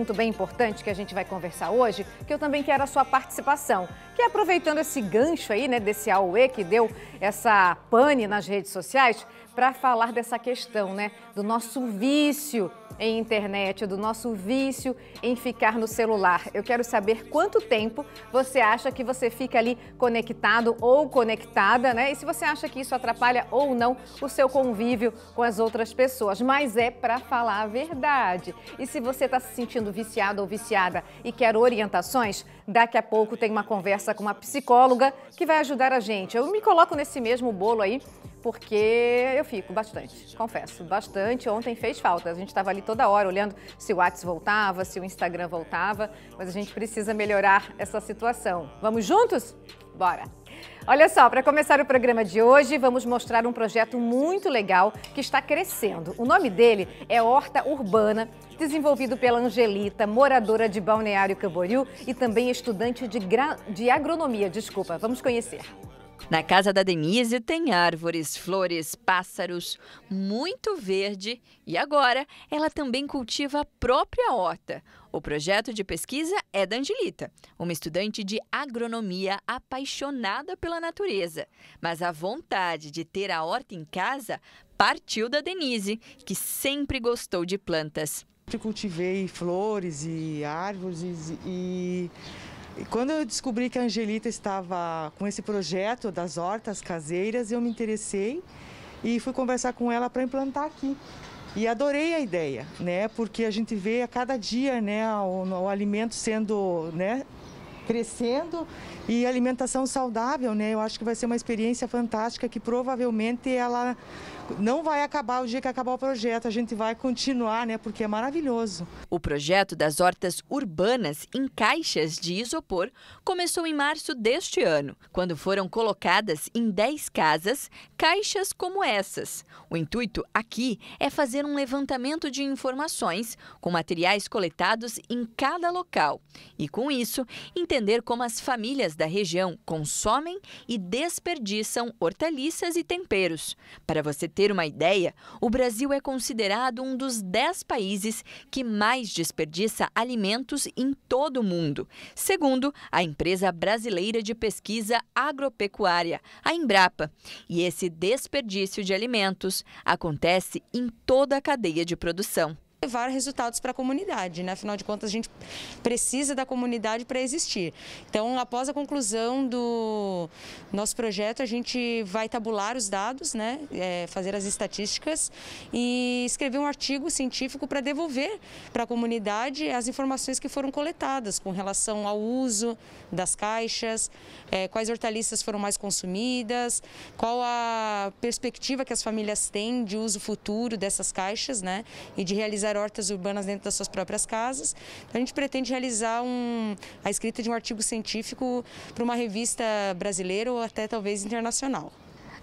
assunto bem importante que a gente vai conversar hoje, que eu também quero a sua participação. Que aproveitando esse gancho aí, né, desse AUE que deu essa pane nas redes sociais, para falar dessa questão, né, do nosso vício em internet, do nosso vício em ficar no celular. Eu quero saber quanto tempo você acha que você fica ali conectado ou conectada, né? E se você acha que isso atrapalha ou não o seu convívio com as outras pessoas. Mas é para falar a verdade. E se você está se sentindo viciado ou viciada e quer orientações, daqui a pouco tem uma conversa com uma psicóloga que vai ajudar a gente. Eu me coloco nesse mesmo bolo aí porque eu fico bastante, confesso, bastante. Ontem fez falta. A gente estava ali toda hora olhando se o WhatsApp voltava, se o Instagram voltava, mas a gente precisa melhorar essa situação. Vamos juntos? Bora! Olha só, para começar o programa de hoje, vamos mostrar um projeto muito legal que está crescendo. O nome dele é Horta Urbana, desenvolvido pela Angelita, moradora de Balneário Camboriú e também estudante de, gra... de agronomia. Desculpa, vamos conhecer. Na casa da Denise tem árvores, flores, pássaros, muito verde e agora ela também cultiva a própria horta. O projeto de pesquisa é da Angelita, uma estudante de agronomia apaixonada pela natureza. Mas a vontade de ter a horta em casa partiu da Denise, que sempre gostou de plantas. Eu cultivei flores e árvores e e quando eu descobri que a Angelita estava com esse projeto das hortas caseiras, eu me interessei e fui conversar com ela para implantar aqui. E adorei a ideia, né? Porque a gente vê a cada dia, né, o, o alimento sendo, né, crescendo e alimentação saudável, né? Eu acho que vai ser uma experiência fantástica que provavelmente ela não vai acabar o dia que acabar o projeto, a gente vai continuar, né? Porque é maravilhoso. O projeto das hortas urbanas em caixas de isopor começou em março deste ano, quando foram colocadas em 10 casas caixas como essas. O intuito aqui é fazer um levantamento de informações com materiais coletados em cada local e, com isso, entender como as famílias da região consomem e desperdiçam hortaliças e temperos. Para você ter ter uma ideia, o Brasil é considerado um dos 10 países que mais desperdiça alimentos em todo o mundo, segundo a empresa brasileira de pesquisa agropecuária, a Embrapa. E esse desperdício de alimentos acontece em toda a cadeia de produção levar resultados para a comunidade, né? Afinal de contas, a gente precisa da comunidade para existir. Então, após a conclusão do nosso projeto, a gente vai tabular os dados, né? É, fazer as estatísticas e escrever um artigo científico para devolver para a comunidade as informações que foram coletadas com relação ao uso das caixas, é, quais hortaliças foram mais consumidas, qual a perspectiva que as famílias têm de uso futuro dessas caixas, né? E de realizar realizar hortas urbanas dentro das suas próprias casas. Então, a gente pretende realizar um, a escrita de um artigo científico para uma revista brasileira ou até talvez internacional.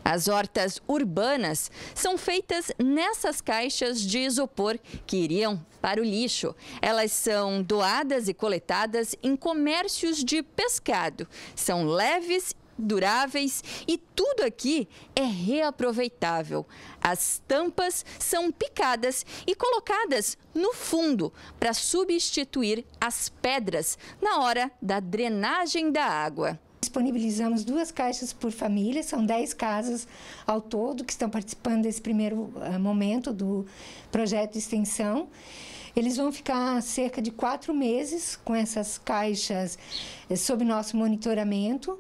As hortas urbanas são feitas nessas caixas de isopor que iriam para o lixo. Elas são doadas e coletadas em comércios de pescado. São leves duráveis e tudo aqui é reaproveitável. As tampas são picadas e colocadas no fundo para substituir as pedras na hora da drenagem da água. Disponibilizamos duas caixas por família, são 10 casas ao todo que estão participando desse primeiro eh, momento do projeto de extensão. Eles vão ficar cerca de quatro meses com essas caixas eh, sob nosso monitoramento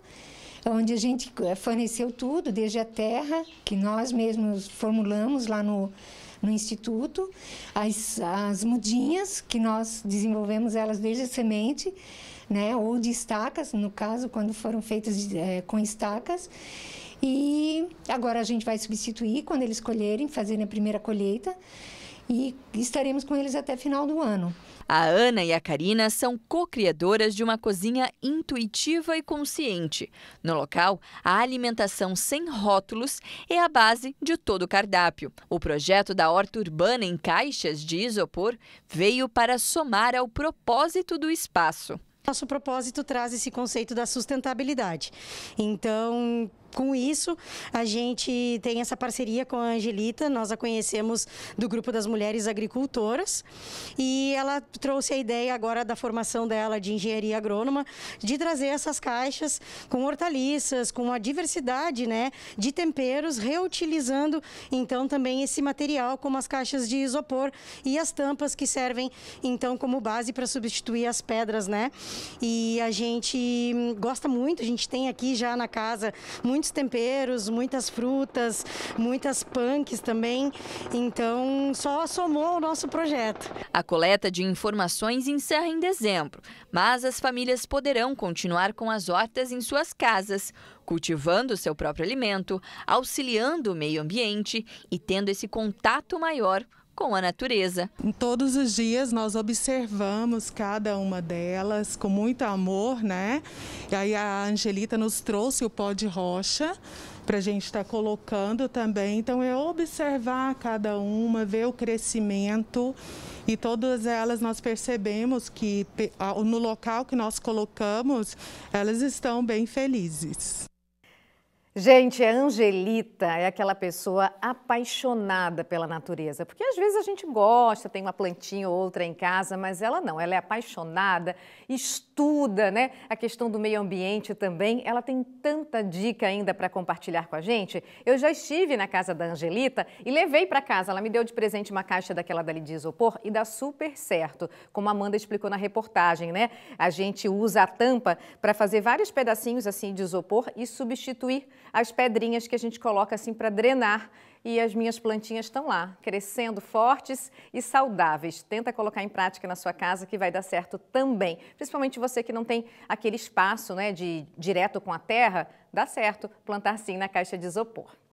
onde a gente eh, forneceu tudo, desde a terra, que nós mesmos formulamos lá no, no instituto, as, as mudinhas, que nós desenvolvemos elas desde a semente, né, ou de estacas, no caso, quando foram feitas é, com estacas. E agora a gente vai substituir quando eles colherem, fazerem a primeira colheita e estaremos com eles até final do ano. A Ana e a Karina são co-criadoras de uma cozinha intuitiva e consciente. No local, a alimentação sem rótulos é a base de todo o cardápio. O projeto da horta urbana em caixas de isopor veio para somar ao propósito do espaço. Nosso propósito traz esse conceito da sustentabilidade. Então, com isso, a gente tem essa parceria com a Angelita, nós a conhecemos do grupo das mulheres agricultoras e ela trouxe a ideia agora da formação dela de engenharia agrônoma de trazer essas caixas com hortaliças, com a diversidade, né, de temperos, reutilizando então também esse material como as caixas de isopor e as tampas que servem então como base para substituir as pedras, né? E a gente gosta muito, a gente tem aqui já na casa muito muitos temperos, muitas frutas, muitas punks também. Então, só somou ao nosso projeto. A coleta de informações encerra em dezembro, mas as famílias poderão continuar com as hortas em suas casas, cultivando seu próprio alimento, auxiliando o meio ambiente e tendo esse contato maior com a natureza. Em todos os dias nós observamos cada uma delas com muito amor, né? E aí a Angelita nos trouxe o pó de rocha para a gente estar tá colocando também. Então é observar cada uma, ver o crescimento e todas elas nós percebemos que no local que nós colocamos elas estão bem felizes. Gente, a é Angelita é aquela pessoa apaixonada pela natureza, porque às vezes a gente gosta, tem uma plantinha ou outra em casa, mas ela não, ela é apaixonada, estuda, né? A questão do meio ambiente também, ela tem tanta dica ainda para compartilhar com a gente. Eu já estive na casa da Angelita e levei para casa, ela me deu de presente uma caixa daquela dali de isopor e dá super certo, como a Amanda explicou na reportagem, né? A gente usa a tampa para fazer vários pedacinhos assim de isopor e substituir as pedrinhas que a gente coloca assim para drenar e as minhas plantinhas estão lá, crescendo fortes e saudáveis. Tenta colocar em prática na sua casa que vai dar certo também. Principalmente você que não tem aquele espaço, né, de direto com a terra, dá certo plantar sim na caixa de isopor.